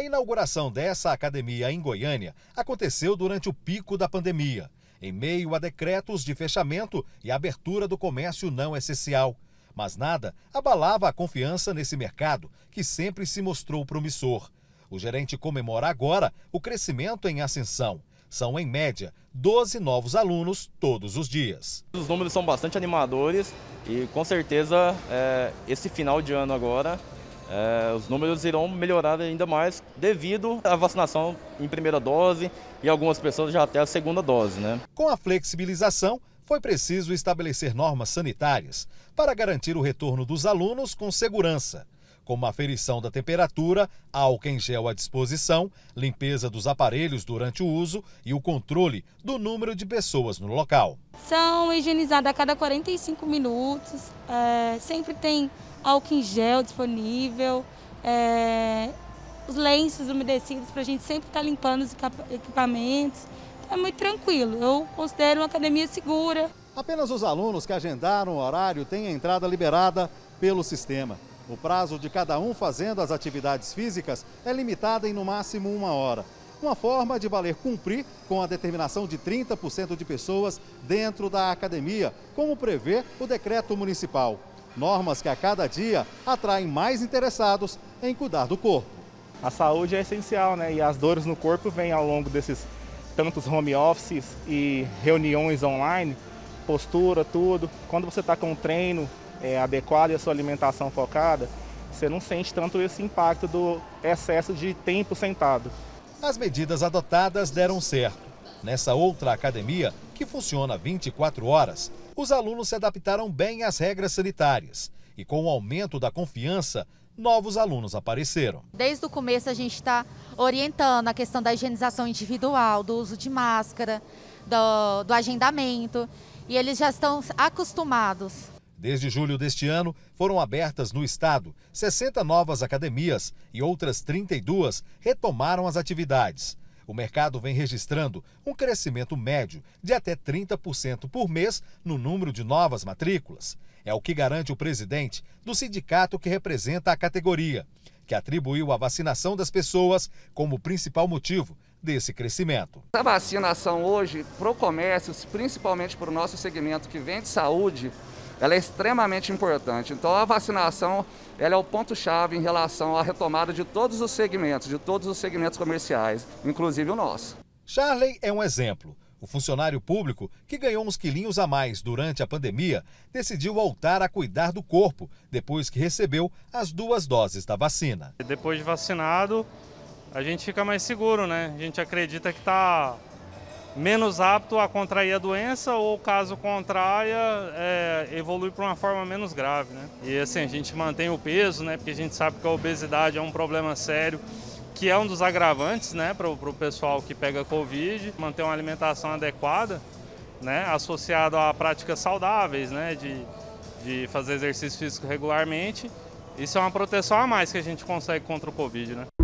A inauguração dessa academia em Goiânia aconteceu durante o pico da pandemia, em meio a decretos de fechamento e abertura do comércio não essencial. Mas nada abalava a confiança nesse mercado, que sempre se mostrou promissor. O gerente comemora agora o crescimento em ascensão. São, em média, 12 novos alunos todos os dias. Os números são bastante animadores e, com certeza, é, esse final de ano agora é, os números irão melhorar ainda mais devido à vacinação em primeira dose e algumas pessoas já até a segunda dose. Né? Com a flexibilização, foi preciso estabelecer normas sanitárias para garantir o retorno dos alunos com segurança, como aferição da temperatura, álcool em gel à disposição, limpeza dos aparelhos durante o uso e o controle do número de pessoas no local. São higienizadas a cada 45 minutos, é, sempre tem álcool em gel disponível, é, os lenços umedecidos para a gente sempre estar tá limpando os equipamentos. É muito tranquilo, eu considero uma academia segura. Apenas os alunos que agendaram o horário têm a entrada liberada pelo sistema. O prazo de cada um fazendo as atividades físicas é limitado em no máximo uma hora. Uma forma de valer cumprir com a determinação de 30% de pessoas dentro da academia, como prevê o decreto municipal normas que a cada dia atraem mais interessados em cuidar do corpo. A saúde é essencial, né? E as dores no corpo vêm ao longo desses tantos home offices e reuniões online, postura, tudo. Quando você está com um treino é, adequado e a sua alimentação focada, você não sente tanto esse impacto do excesso de tempo sentado. As medidas adotadas deram certo. Nessa outra academia, que funciona 24 horas, os alunos se adaptaram bem às regras sanitárias e, com o aumento da confiança, novos alunos apareceram. Desde o começo, a gente está orientando a questão da higienização individual, do uso de máscara, do, do agendamento, e eles já estão acostumados. Desde julho deste ano, foram abertas no estado 60 novas academias e outras 32 retomaram as atividades. O mercado vem registrando um crescimento médio de até 30% por mês no número de novas matrículas. É o que garante o presidente do sindicato que representa a categoria, que atribuiu a vacinação das pessoas como principal motivo desse crescimento. A vacinação hoje para o comércio, principalmente para o nosso segmento que vem de saúde, ela é extremamente importante. Então a vacinação ela é o ponto-chave em relação à retomada de todos os segmentos, de todos os segmentos comerciais, inclusive o nosso. Charley é um exemplo. O funcionário público, que ganhou uns quilinhos a mais durante a pandemia, decidiu voltar a cuidar do corpo depois que recebeu as duas doses da vacina. Depois de vacinado, a gente fica mais seguro, né? A gente acredita que está menos apto a contrair a doença ou caso contraia, é, evolui para uma forma menos grave. Né? E assim, a gente mantém o peso, né? porque a gente sabe que a obesidade é um problema sério, que é um dos agravantes né? para o pessoal que pega Covid, manter uma alimentação adequada, né? associado a práticas saudáveis, né? de, de fazer exercício físico regularmente. Isso é uma proteção a mais que a gente consegue contra o Covid, né?